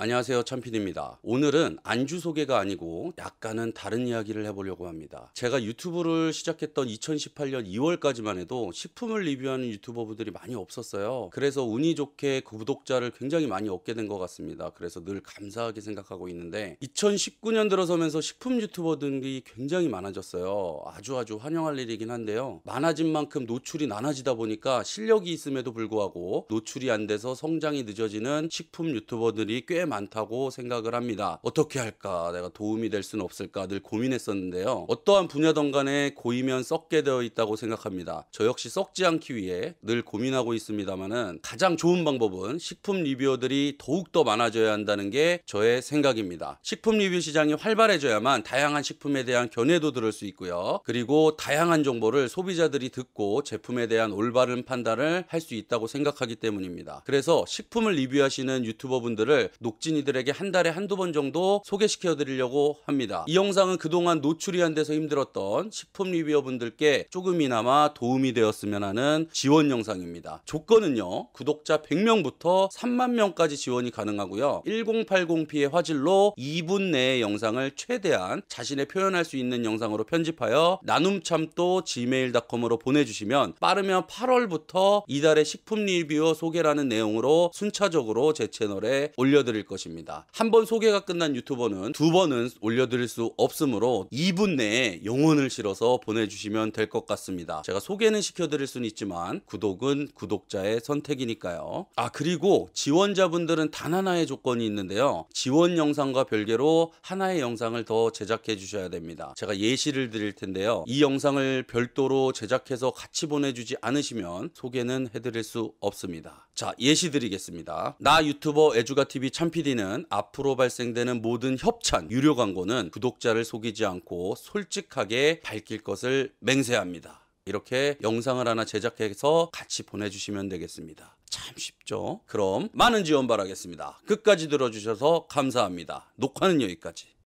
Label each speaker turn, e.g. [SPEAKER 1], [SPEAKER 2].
[SPEAKER 1] 안녕하세요. 참피디입니다. 오늘은 안주 소개가 아니고 약간은 다른 이야기를 해보려고 합니다. 제가 유튜브를 시작했던 2018년 2월까지만 해도 식품을 리뷰하는 유튜버분들이 많이 없었어요. 그래서 운이 좋게 그 구독자를 굉장히 많이 얻게 된 것 같습니다. 그래서 늘 감사하게 생각하고 있는데 2019년 들어서면서 식품 유튜버들이 굉장히 많아졌어요. 아주 아주 환영할 일이긴 한데요. 많아진 만큼 노출이 나눠지다 보니까 실력이 있음에도 불구하고 노출이 안 돼서 성장이 늦어지는 식품 유튜버들이 꽤 많다고 생각을 합니다. 어떻게 할까? 내가 도움이 될 수는 없을까? 늘 고민했었는데요. 어떠한 분야든 간에 고이면 썩게 되어 있다고 생각합니다. 저 역시 썩지 않기 위해 늘 고민하고 있습니다만은 가장 좋은 방법은 식품 리뷰어들이 더욱더 많아져야 한다는 게 저의 생각입니다. 식품 리뷰 시장이 활발해져야만 다양한 식품에 대한 견해도 들을 수 있고요. 그리고 다양한 정보를 소비자들이 듣고 제품에 대한 올바른 판단을 할 수 있다고 생각하기 때문입니다. 그래서 식품을 리뷰하시는 유튜버분들을 높 덕진이들에게 한 달에 한두 번 정도 소개시켜 드리려고 합니다. 이 영상은 그동안 노출이 안 돼서 힘들었던 식품 리뷰어분들께 조금이나마 도움이 되었으면 하는 지원 영상입니다. 조건은요. 구독자 100명부터 3만 명까지 지원이 가능하고요. 1080p의 화질로 2분 내에 영상을 최대한 자신의 표현할 수 있는 영상으로 편집하여 나눔참또 gmail.com으로 보내주시면 빠르면 8월부터 이달의 식품 리뷰어 소개라는 내용으로 순차적으로 제 채널에 올려드릴 것입니다. 한 번 소개가 끝난 유튜버는 두 번은 올려드릴 수 없으므로 2분 내에 영혼을 실어서 보내주시면 될 것 같습니다. 제가 소개는 시켜드릴 수는 있지만 구독은 구독자의 선택이니까요. 아 그리고 지원자분들은 단 하나의 조건이 있는데요. 지원 영상과 별개로 하나의 영상을 더 제작해 주셔야 됩니다. 제가 예시를 드릴 텐데요. 이 영상을 별도로 제작해서 같이 보내주지 않으시면 소개는 해드릴 수 없습니다. 자 예시 드리겠습니다. 나 유튜버 애주가TV 참피 PD는 앞으로 발생되는 모든 협찬, 유료 광고는 구독자를 속이지 않고 솔직하게 밝힐 것을 맹세합니다. 이렇게 영상을 하나 제작해서 같이 보내주시면 되겠습니다. 참 쉽죠? 그럼 많은 지원 바라겠습니다. 끝까지 들어주셔서 감사합니다. 녹화는 여기까지.